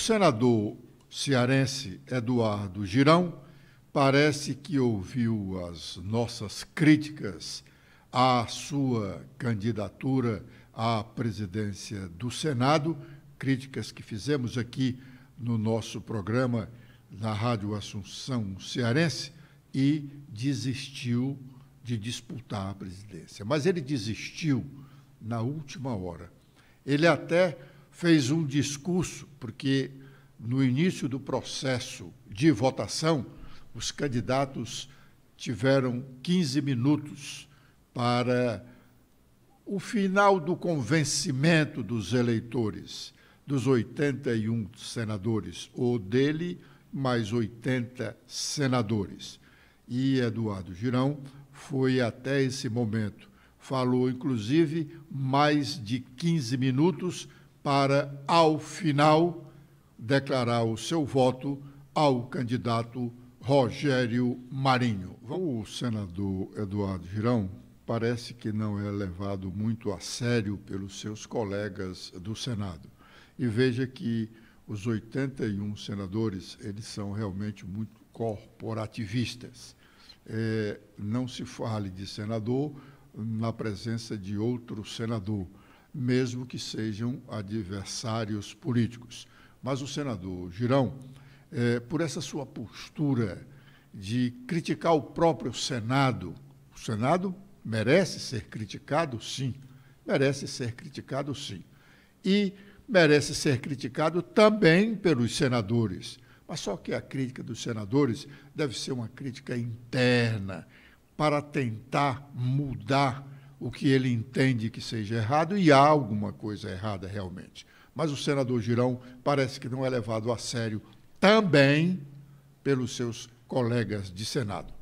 O senador cearense Eduardo Girão parece que ouviu as nossas críticas à sua candidatura à presidência do Senado, críticas que fizemos aqui no nosso programa na Rádio Assunção Cearense, e desistiu de disputar a presidência. Mas ele desistiu na última hora. Ele até fez um discurso, porque no início do processo de votação, os candidatos tiveram 15 minutos para o final do convencimento dos eleitores, dos 81 senadores, ou dele, mais 80 senadores. E Eduardo Girão foi até esse momento. Falou, inclusive, mais de 15 minutos para, ao final, declarar o seu voto ao candidato Rogério Marinho. O senador Eduardo Girão parece que não é levado muito a sério pelos seus colegas do Senado. E veja que os 81 senadores, eles são realmente muito corporativistas. É, não se fale de senador na presença de outro senador mesmo que sejam adversários políticos. Mas o senador Girão, é, por essa sua postura de criticar o próprio Senado, o Senado merece ser criticado, sim, merece ser criticado, sim. E merece ser criticado também pelos senadores. Mas só que a crítica dos senadores deve ser uma crítica interna para tentar mudar o que ele entende que seja errado, e há alguma coisa errada realmente. Mas o senador Girão parece que não é levado a sério também pelos seus colegas de Senado.